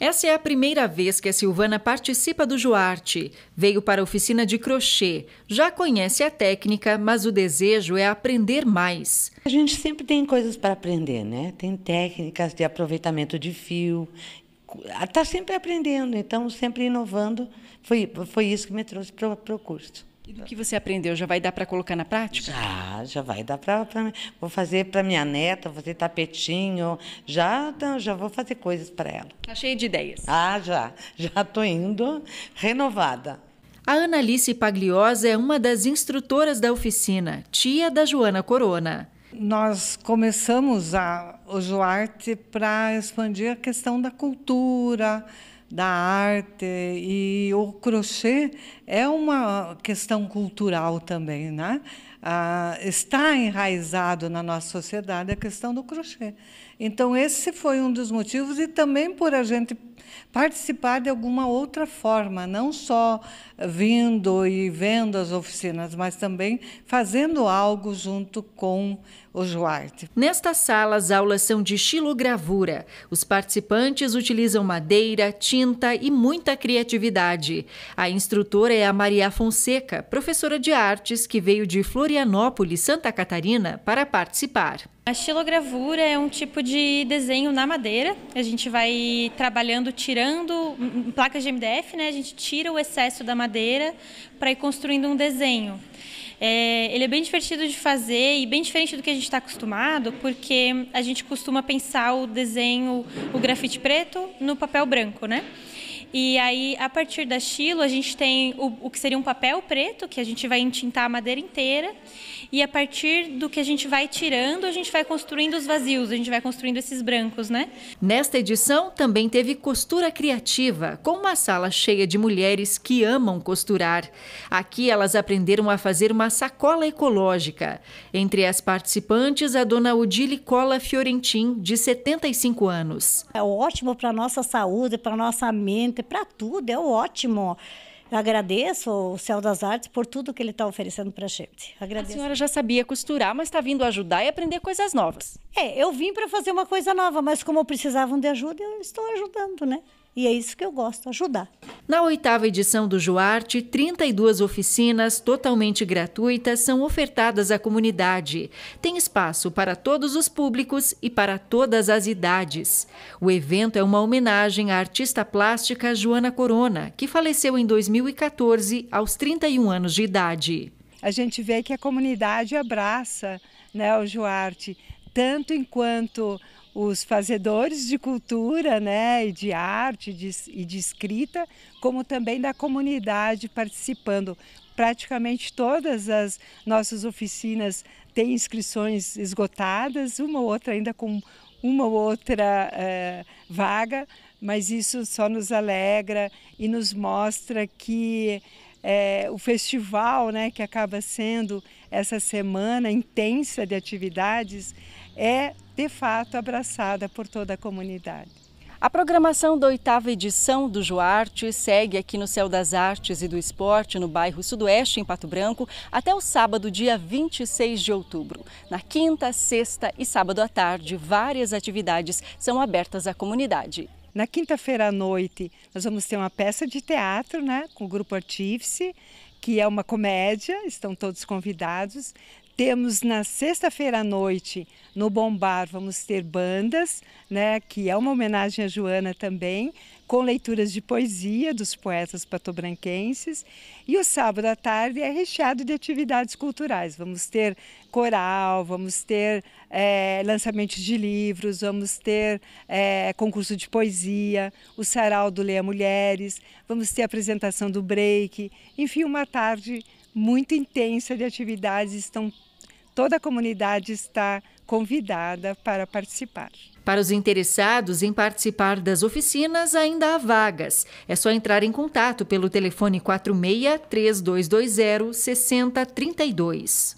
Essa é a primeira vez que a Silvana participa do Joarte. Veio para a oficina de crochê. Já conhece a técnica, mas o desejo é aprender mais. A gente sempre tem coisas para aprender, né? Tem técnicas de aproveitamento de fio. Está ah, sempre aprendendo, então sempre inovando. Foi, foi isso que me trouxe para o curso. E do que você aprendeu, já vai dar para colocar na prática? Já, já vai dar para. Vou fazer para minha neta, vou fazer tapetinho, já, então, já vou fazer coisas para ela. Está cheia de ideias. Ah, já. Já estou indo renovada. A Analice Pagliosa é uma das instrutoras da oficina, tia da Joana Corona. Nós começamos a Ojoarte para expandir a questão da cultura, da arte e o crochê é uma questão cultural também, né? Ah, está enraizado na nossa sociedade a questão do crochê. Então esse foi um dos motivos e também por a gente participar de alguma outra forma, não só vindo e vendo as oficinas, mas também fazendo algo junto com o Juarte. Nesta sala, as aulas são de xilogravura. Os participantes utilizam madeira, tinta e muita criatividade. A instrutora é a Maria Fonseca, professora de artes que veio de Florianópolis, Santa Catarina, para participar. A estilogravura é um tipo de desenho na madeira. A gente vai trabalhando, tirando placas de MDF, né? A gente tira o excesso da madeira para ir construindo um desenho. É, ele é bem divertido de fazer e bem diferente do que a gente está acostumado, porque a gente costuma pensar o desenho, o grafite preto, no papel branco, né? E aí, a partir da Chilo, a gente tem o, o, que seria um papel preto, que a gente vai entintar a madeira inteira. E a partir do que a gente vai tirando, a gente vai construindo os vazios, a gente vai construindo esses brancos, né? Nesta edição, também teve costura criativa, com uma sala cheia de mulheres que amam costurar. Aqui, elas aprenderam a fazer uma sacola ecológica. Entre as participantes, a dona Odile Cola Fiorentin, de 75 anos. É ótimo para nossa saúde, para nossa mente gente para tudo, é ótimo. agradeço o Céu das Artes por tudo que ele está oferecendo para a gente. Agradeço. A senhora já sabia costurar, mas está vindo ajudar e aprender coisas novas. É, eu vim para fazer uma coisa nova, mas como precisavam de ajuda, eu estou ajudando, né? E é isso que eu gosto, ajudar. Na oitava edição do Juarte, 32 oficinas totalmente gratuitas são ofertadas à comunidade. Tem espaço para todos os públicos e para todas as idades. O evento é uma homenagem à artista plástica Joana Corona, que faleceu em 2014, aos 31 anos de idade. A gente vê que a comunidade abraça né, o Juarte tanto enquanto os fazedores de cultura, né, e de arte de, e de escrita, como também da comunidade participando. Praticamente todas as nossas oficinas têm inscrições esgotadas, uma ou outra ainda com uma ou outra eh, vaga, mas isso só nos alegra e nos mostra que é, o festival, né, que acaba sendo essa semana intensa de atividades, é de fato abraçada por toda a comunidade. A programação da oitava edição do Joarte segue aqui no Céu das Artes e do Esporte, no bairro Sudoeste, em Pato Branco, até o sábado, dia 26 de outubro. Na quinta, sexta e sábado à tarde, várias atividades são abertas à comunidade. Na quinta-feira à noite, nós vamos ter uma peça de teatro né, com o Grupo Artífice, que é uma comédia, estão todos convidados. Temos na sexta-feira à noite, no Bombar, vamos ter bandas, né, que é uma homenagem a Joana também, com leituras de poesia dos poetas patobranquenses. E o sábado à tarde é recheado de atividades culturais. Vamos ter coral, vamos ter é, lançamentos de livros, vamos ter é, concurso de poesia, o sarau do Leia Mulheres, vamos ter apresentação do break, enfim, uma tarde muito intensa de atividades. Estão Toda a comunidade está convidada para participar. Para os interessados em participar das oficinas, ainda há vagas. É só entrar em contato pelo telefone 46 3220 6032.